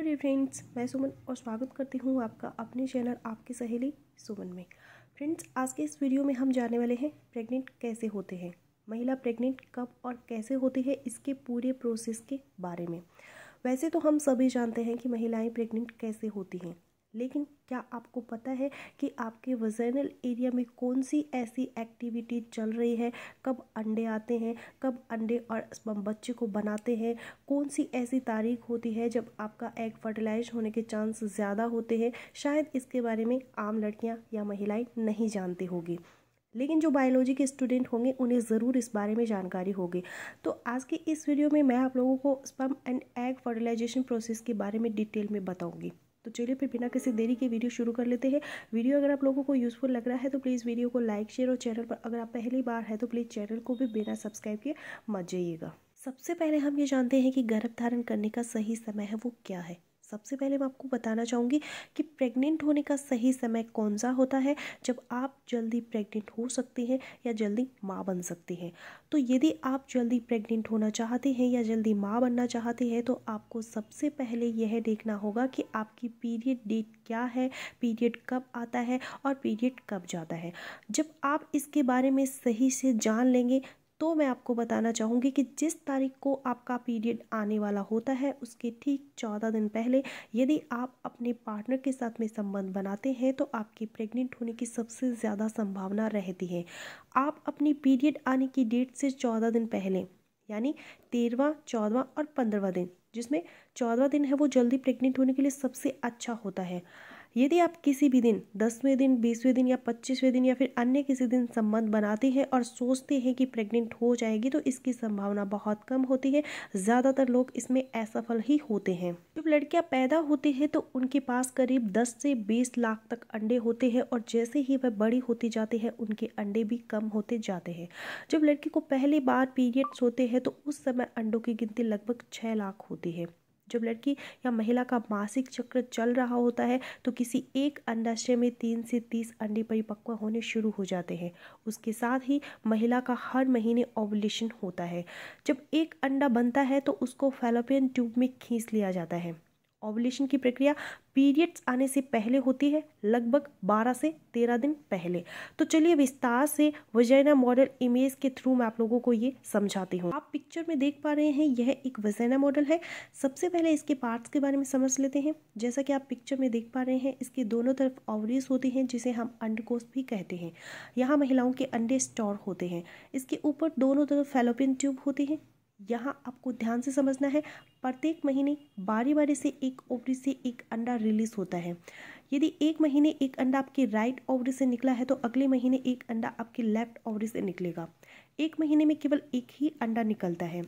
hello D friends मैं सुमन और स्वागत करती हूँ आपका अपने चैनल आपकी सहेली सुमन में फ्रेंड्स आज के इस वीडियो में हम जानने वाले हैं प्रेग्नेंट कैसे होते हैं महिला प्रेग्नेंट कब और कैसे होती है इसके पूरे प्रोसेस के बारे में वैसे तो हम सभी जानते हैं कि महिलाएं प्रेग्नेंट कैसे होती हैं लेकिन क्या आपको पता है कि आपके वजनल एरिया में कौन सी ऐसी एक्टिविटी चल रही है कब अंडे आते हैं कब अंडे और बच्चे को बनाते हैं कौन सी ऐसी तारीख होती है जब आपका एग फर्टिलाइज होने के चांस ज़्यादा होते हैं शायद इसके बारे में आम लड़कियाँ या महिलाएँ नहीं जानती होगी लेकिन जो बायोलॉजी के स्टूडेंट होंगे उन्हें ज़रूर इस बारे में जानकारी होगी तो आज के इस वीडियो में मैं आप लोगों को sperm and egg fertilisation process के बारे में डिटेल में बताऊँगी तो चलिए फिर बिना किसी देरी के वीडियो शुरू कर लेते हैं वीडियो अगर आप लोगों को यूज़फुल लग रहा है तो प्लीज़ वीडियो को लाइक शेयर और चैनल पर अगर आप पहली बार है तो प्लीज़ चैनल को भी बिना सब्सक्राइब किए मत जाइएगा सबसे पहले हम ये जानते हैं कि गर्भ धारण करने का सही समय है वो क्या है सबसे पहले मैं आपको बताना चाहूँगी कि प्रेग्नेंट होने का सही समय कौन सा होता है जब आप जल्दी प्रेग्नेंट हो सकते हैं या जल्दी माँ बन सकते हैं तो यदि आप जल्दी प्रेग्नेंट होना चाहते हैं या जल्दी माँ बनना चाहते हैं तो आपको सबसे पहले यह देखना होगा कि आपकी पीरियड डेट क्या है पीरियड कब आता है और पीरियड कब जाता है जब आप इसके बारे में सही से जान लेंगे तो मैं आपको बताना चाहूँगी कि जिस तारीख को आपका पीरियड आने वाला होता है उसके ठीक चौदह दिन पहले यदि आप अपने पार्टनर के साथ में संबंध बनाते हैं तो आपके प्रेग्नेंट होने की सबसे ज़्यादा संभावना रहती है आप अपनी पीरियड आने की डेट से चौदह दिन पहले यानी तेरहवा चौदवा और पंद्रहवा दिन जिसमें चौदवा दिन है वो जल्दी प्रेग्नेंट होने के लिए सबसे अच्छा होता है यदि आप किसी भी दिन दसवें दिन बीसवें दिन या पच्चीसवें दिन या फिर अन्य किसी दिन संबंध बनाते हैं और सोचते हैं कि प्रेग्नेंट हो जाएगी तो इसकी संभावना बहुत कम होती है ज़्यादातर लोग इसमें असफल ही होते हैं जब लड़कियाँ पैदा होती हैं तो उनके पास करीब दस से बीस लाख तक अंडे होते हैं और जैसे ही वह बड़ी होती जाती है उनके अंडे भी कम होते जाते हैं जब लड़की को पहली बार पीरियड्स होते हैं तो उस समय अंडों की गिनती लगभग छः लाख होती है जब लड़की या महिला का मासिक चक्र चल रहा होता है तो किसी एक अंडाशय में तीन से तीस अंडे परिपक्व होने शुरू हो जाते हैं उसके साथ ही महिला का हर महीने ओवलेशन होता है जब एक अंडा बनता है तो उसको फेलोपियन ट्यूब में खींच लिया जाता है ओवलेशन की प्रक्रिया पीरियड्स आने से पहले होती है लगभग 12 से 13 दिन पहले तो चलिए विस्तार से वजैना मॉडल इमेज के थ्रू मैं आप लोगों को ये समझाती हूँ आप पिक्चर में देख पा रहे हैं यह एक वजैना मॉडल है सबसे पहले इसके पार्ट्स के बारे में समझ लेते हैं जैसा कि आप पिक्चर में देख पा रहे हैं इसके दोनों तरफ ओवरीज होती हैं जिसे हम अंडकोस भी कहते हैं यहाँ महिलाओं के अंडे स्टोर होते हैं इसके ऊपर दोनों तरफ फेलोपिन ट्यूब होती हैं यहाँ आपको ध्यान से समझना है प्रत्येक महीने बारी बारी से एक ओवरी से एक अंडा रिलीज होता है यदि एक महीने एक अंडा आपके राइट ओवरी से निकला है तो अगले महीने एक अंडा आपके लेफ्ट ओवरी से निकलेगा एक महीने में केवल एक ही अंडा निकलता है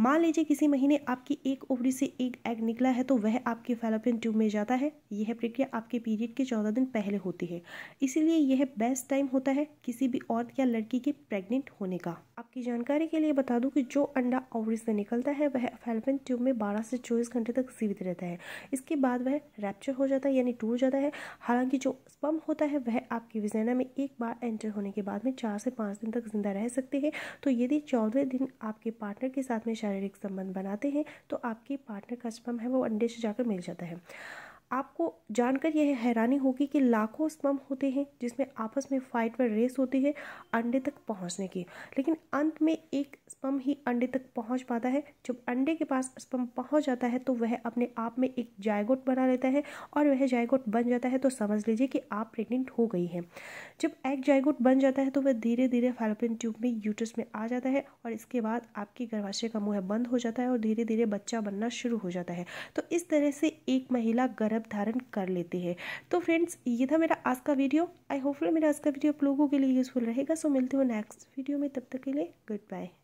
मान लीजिए किसी महीने आपकी एक ओवरी से एक एग निकला है तो वह आपके फेलोपियन ट्यूब में जाता है यह प्रक्रिया आपके पीरियड के चौदह दिन पहले होती है इसीलिए यह बेस्ट टाइम होता है किसी भी औरत या लड़की के प्रेग्नेंट होने का आपकी जानकारी के लिए बता दूं कि जो अंडा ओवरी से निकलता है वह फेलोपियन ट्यूब में बारह से चौबीस घंटे तक सीमित रहता है इसके बाद वह रैप्चर हो जाता है यानी टूट जाता है हालांकि जो स्पम होता है वह आपकी विजैना में एक बार एंटर होने के बाद में चार से पाँच दिन तक जिंदा रह सकते हैं तो यदि चौदहवें दिन आपके पार्टनर के साथ में शारीरिक संबंध बनाते हैं तो आपके पार्टनर का स्पम है वो अंडे से जाकर मिल जाता है आपको जानकर यह हैरानी होगी कि लाखों स्पम होते हैं जिसमें आपस में फाइट व रेस होती है अंडे तक पहुंचने की लेकिन अंत में एक स्पम ही अंडे तक पहुंच पाता है जब अंडे के पास स्पम पहुंच जाता है तो वह अपने आप में एक जायगोट बना लेता है और वह जायगोट बन जाता है तो समझ लीजिए कि आप प्रेग्नेंट हो गई हैं जब एक जायगोट बन जाता है तो वह धीरे धीरे फैलोपियन ट्यूब में यूटस में आ जाता है और इसके बाद आपके गर्भाशय का मुँह बंद हो जाता है और धीरे धीरे बच्चा बनना शुरू हो जाता है तो इस तरह से एक महिला गर्भ गर्भ धारण कर लेते हैं तो फ्रेंड्स ये था मेरा आज का वीडियो आई होपफुल मेरा आज का वीडियो आप लोगों के लिए यूज़फुल रहेगा सो मिलते हो नेक्स्ट वीडियो में तब तक के लिए गुड बाय